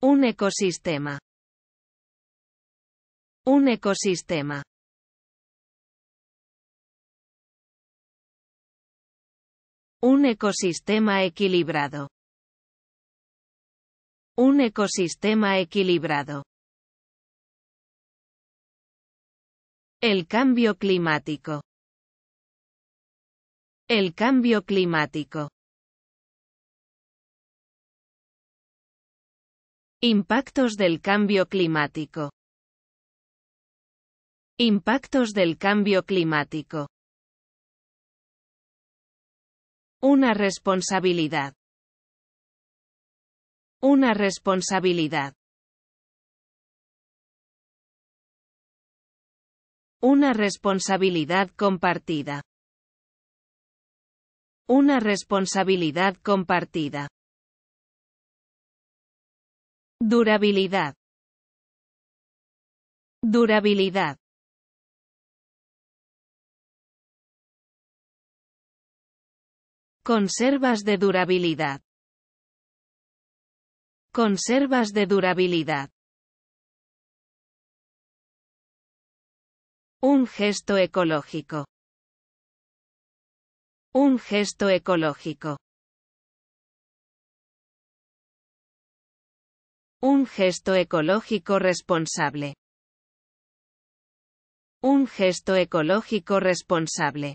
Un ecosistema. Un ecosistema. Un ecosistema equilibrado. Un ecosistema equilibrado. El cambio climático. El cambio climático. Impactos del cambio climático. Impactos del cambio climático. Una responsabilidad. Una responsabilidad. Una responsabilidad compartida. Una responsabilidad compartida. Durabilidad. Durabilidad. Conservas de durabilidad. Conservas de durabilidad. Un gesto ecológico. Un gesto ecológico. Un gesto ecológico responsable. Un gesto ecológico responsable.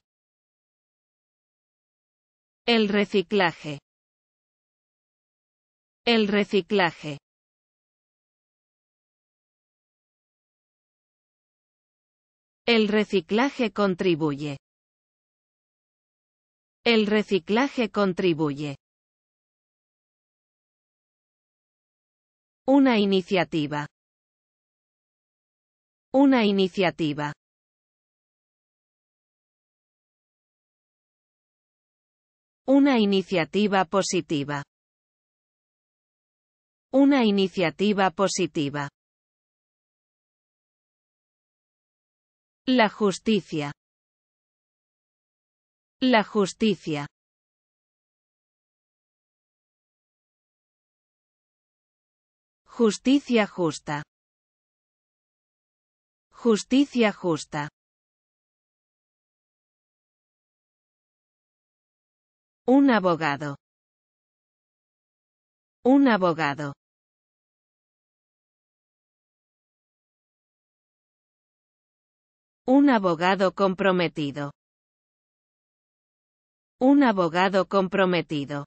El reciclaje. El reciclaje. El reciclaje contribuye. El reciclaje contribuye. Una iniciativa. Una iniciativa. Una iniciativa positiva. Una iniciativa positiva. La justicia. La justicia. Justicia justa. Justicia justa. Un abogado. Un abogado. Un abogado comprometido. Un abogado comprometido.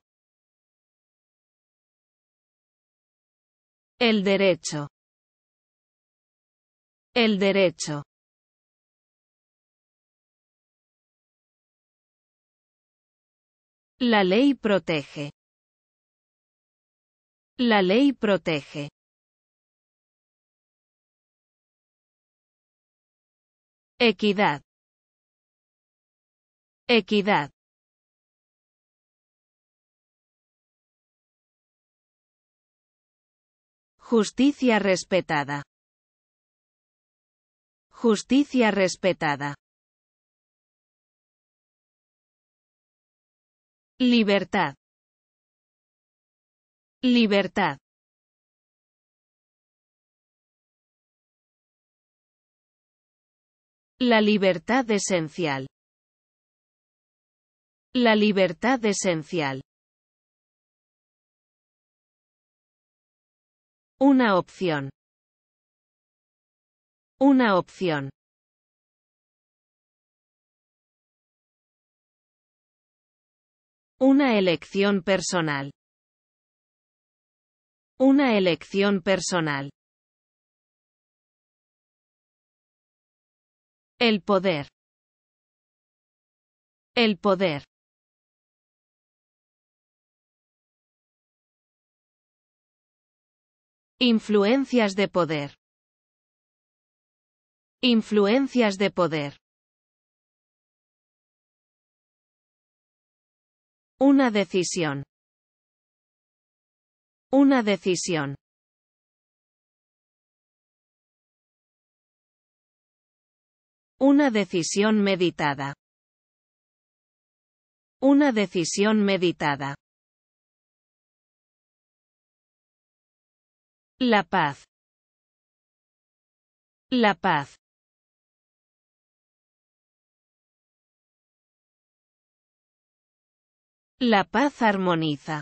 El derecho. El derecho. La ley protege. La ley protege. Equidad. Equidad. Justicia respetada. Justicia respetada. Libertad. Libertad. La libertad esencial. La libertad esencial. Una opción. Una opción. Una elección personal. Una elección personal. El poder. El poder. Influencias de poder. Influencias de poder. Una decisión. Una decisión. Una decisión meditada. Una decisión meditada. La paz. La paz. La paz armoniza.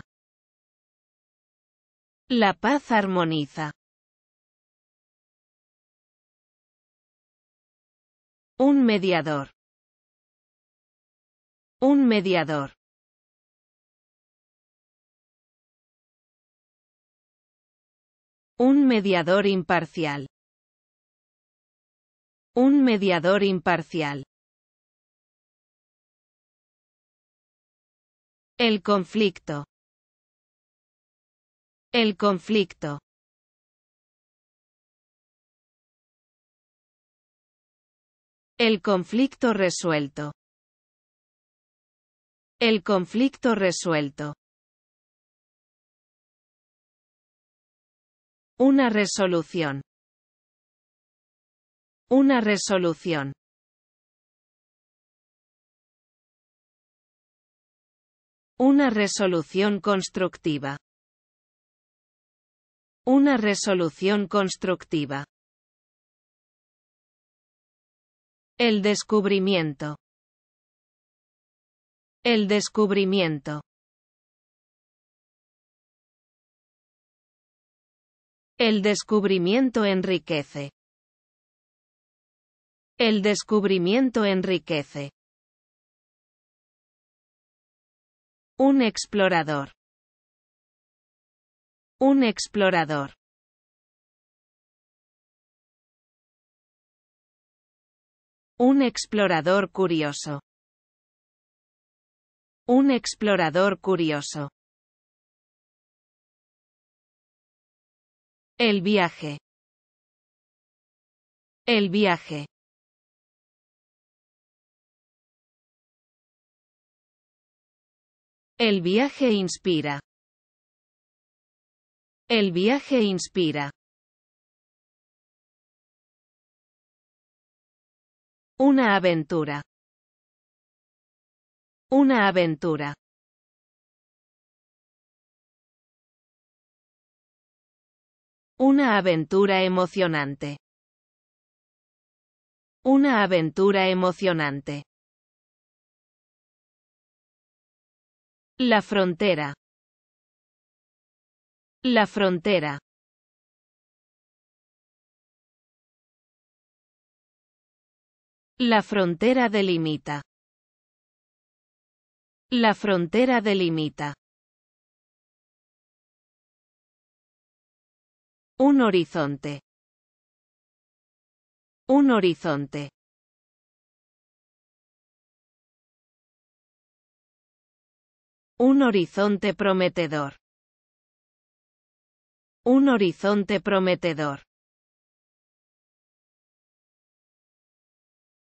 La paz armoniza. Un mediador. Un mediador. Un mediador imparcial. Un mediador imparcial. El conflicto. El conflicto. El conflicto resuelto. El conflicto resuelto. Una resolución. Una resolución. Una resolución constructiva. Una resolución constructiva. El descubrimiento. El descubrimiento. El descubrimiento enriquece. El descubrimiento enriquece. Un explorador. Un explorador. Un explorador curioso. Un explorador curioso. El viaje. El viaje. El viaje inspira. El viaje inspira. Una aventura. Una aventura. Una aventura emocionante. Una aventura emocionante. La frontera. La frontera. La frontera delimita. La frontera delimita. Un horizonte. Un horizonte. Un horizonte prometedor. Un horizonte prometedor.